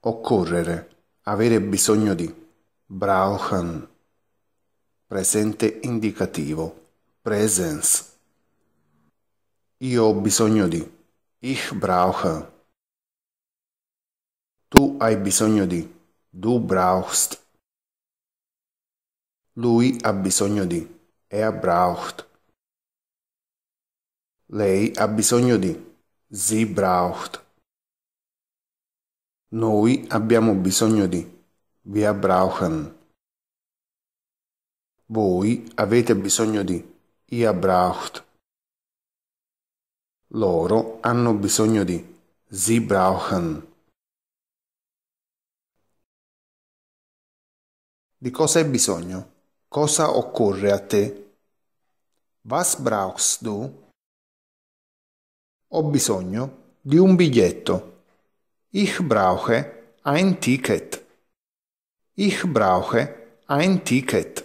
occorrere, avere bisogno di, brauchen, presente indicativo, presence. Io ho bisogno di, ich brauche. Tu hai bisogno di, du brauchst. Lui ha bisogno di, er braucht. Lei ha bisogno di, sie braucht. Noi abbiamo bisogno di. Wir brauchen. Voi avete bisogno di. Ihr braucht. Loro hanno bisogno di. Sie brauchen. Di cosa hai bisogno? Cosa occorre a te? Was brauchst du? Ho bisogno di un biglietto. Ich brauche ein Ticket. Ich brauche ein Ticket.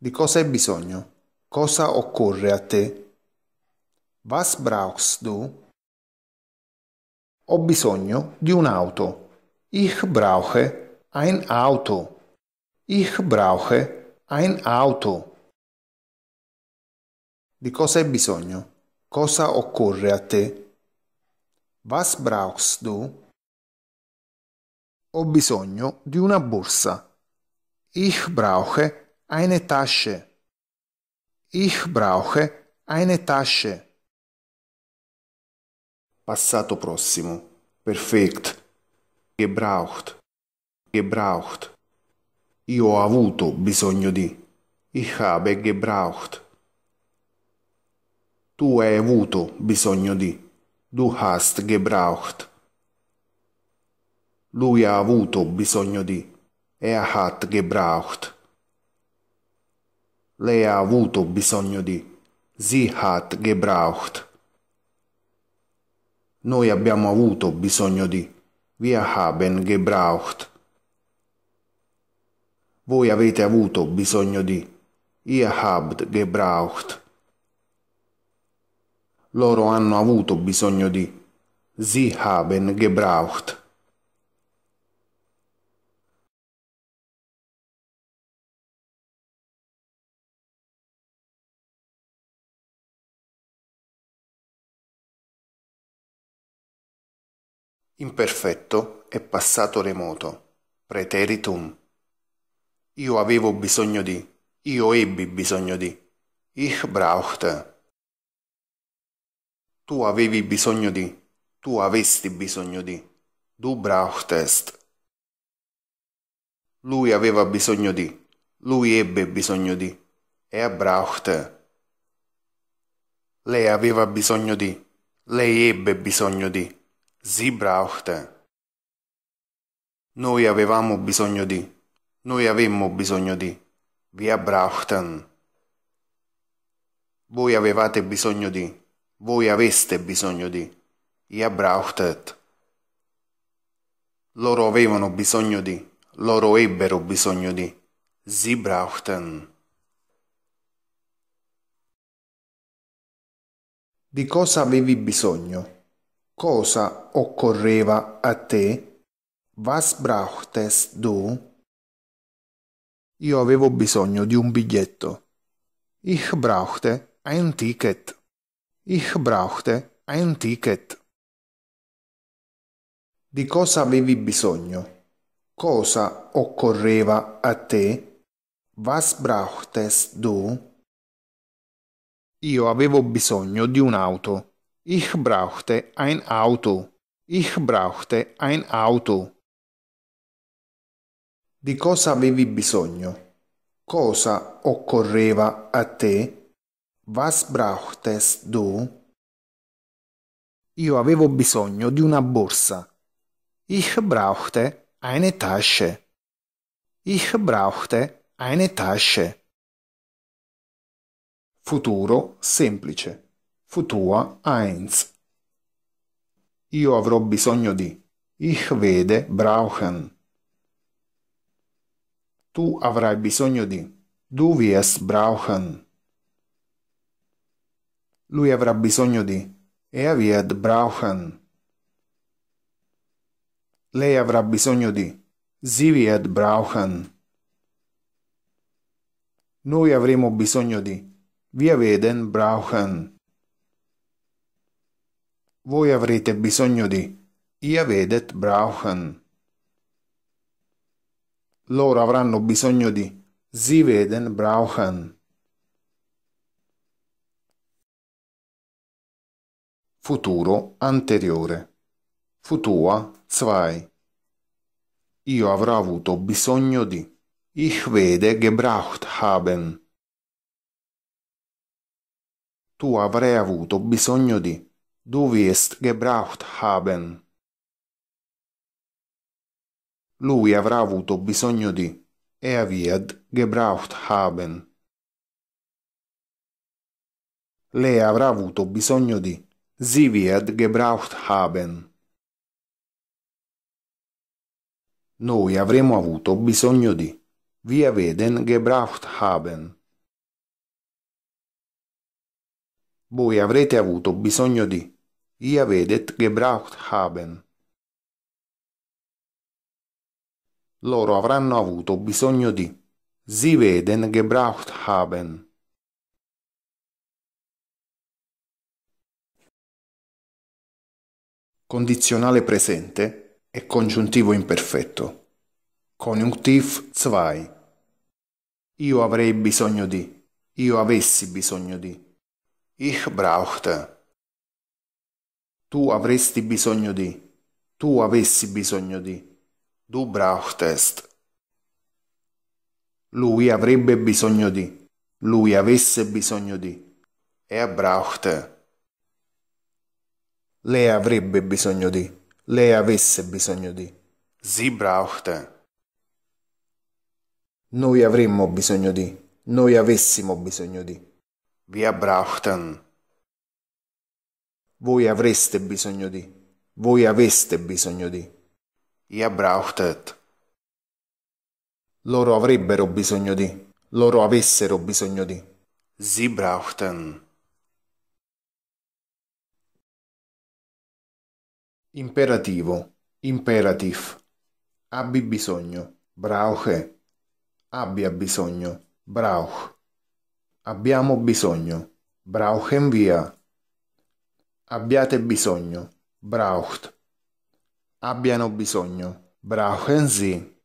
Di cosa hai bisogno? Cosa occorre a te? Was brauchst du? Ho bisogno di un'auto. Ich brauche ein Auto. Ich brauche ein Auto. Di cosa hai bisogno? Cosa occorre a te? Was brauchst du? Ho bisogno di una borsa. Ich brauche eine Tasche. Ich brauche eine Tasche. Passato prossimo. Perfekt. Gebraucht. Gebraucht. Io ho avuto bisogno di. Ich habe gebraucht. Tu hai avuto bisogno di. Du hast gebraucht. Lui ha avuto bisogno di. Er hat gebraucht. Lei ha avuto bisogno di. Sie hat gebraucht. Noi abbiamo avuto bisogno di. Wir haben gebraucht. Voi avete avuto bisogno di. Ihr habt gebraucht loro hanno avuto bisogno di Sie haben gebraucht. Imperfetto e passato remoto. Preteritum. Io avevo bisogno di. Io ebbi bisogno di. Ich brauchte. Tu avevi bisogno di. Tu avesti bisogno di. Du brauchtest. Lui aveva bisogno di. Lui ebbe bisogno di. Er brauchte. Lei aveva bisogno di. Lei ebbe bisogno di. Sie brauchte. Noi avevamo bisogno di. Noi avemmo bisogno di. Wir brauchten. Voi avevate bisogno di. Voi aveste bisogno di. Ihr brauchtet. Loro avevano bisogno di. Loro ebbero bisogno di. Sie brauchten. Di cosa avevi bisogno? Cosa occorreva a te? Was brauchtest du? Io avevo bisogno di un biglietto. Ich brauchte ein Ticket. Ich brauchte ein Ticket. Di cosa avevi bisogno? Cosa occorreva a te? Was brauchtest du? Io avevo bisogno di un'auto. Ich brauchte ein Auto. Ich brauchte ein Auto. Di cosa avevi bisogno? Cosa occorreva a te? Was brauchtest du? Io avevo bisogno di una borsa. Ich brauchte eine Tasche. Ich brauchte eine Tasche. Futuro semplice. Futua 1. Io avrò bisogno di. Ich werde brauchen. Tu avrai bisogno di. Du wirst brauchen lui avrà bisogno di e Aviad Brauchen. Lei avrà bisogno di Ziviad Brauchen. Noi avremo bisogno di Via Veden Brauchen. Voi avrete bisogno di Ia Vedet Brauchen. Loro avranno bisogno di Sie Veden Brauchen futuro anteriore. Futua 2. Io avrò avuto bisogno di. Ich werde gebraucht haben. Tu avrai avuto bisogno di. Du wirst gebraucht haben. Lui avrà avuto bisogno di. Er wird gebraucht haben. Lei avrà avuto bisogno di. Sie wird gebraucht haben. Noi avremo avuto bisogno di. Wir werden gebraucht haben. Voi avrete avuto bisogno di. Ihr werdet gebraucht haben. Loro avranno avuto bisogno di. Sie werden gebraucht haben. Condizionale presente e congiuntivo imperfetto. Konjunktiv 2. Io avrei bisogno di. Io avessi bisogno di. Ich brauchte. Tu avresti bisogno di. Tu avessi bisogno di. Du brauchtest. Lui avrebbe bisogno di. Lui avesse bisogno di. Er brauchte. Lei avrebbe bisogno di. Lei avesse bisogno di. Sie brauchte. Noi avremmo bisogno di. Noi avessimo bisogno di. Wir brauchten. Voi avreste bisogno di. Voi aveste bisogno di. Ihr brauchtet. Loro avrebbero bisogno di. Loro avessero bisogno di. Sie brauchten. Imperativo. Imperativ. Abbi bisogno. Brauche. Abbia bisogno. Brauch. Abbiamo bisogno. Brauchen wir. Abbiate bisogno. Braucht. Abbiano bisogno. Brauchen Sie.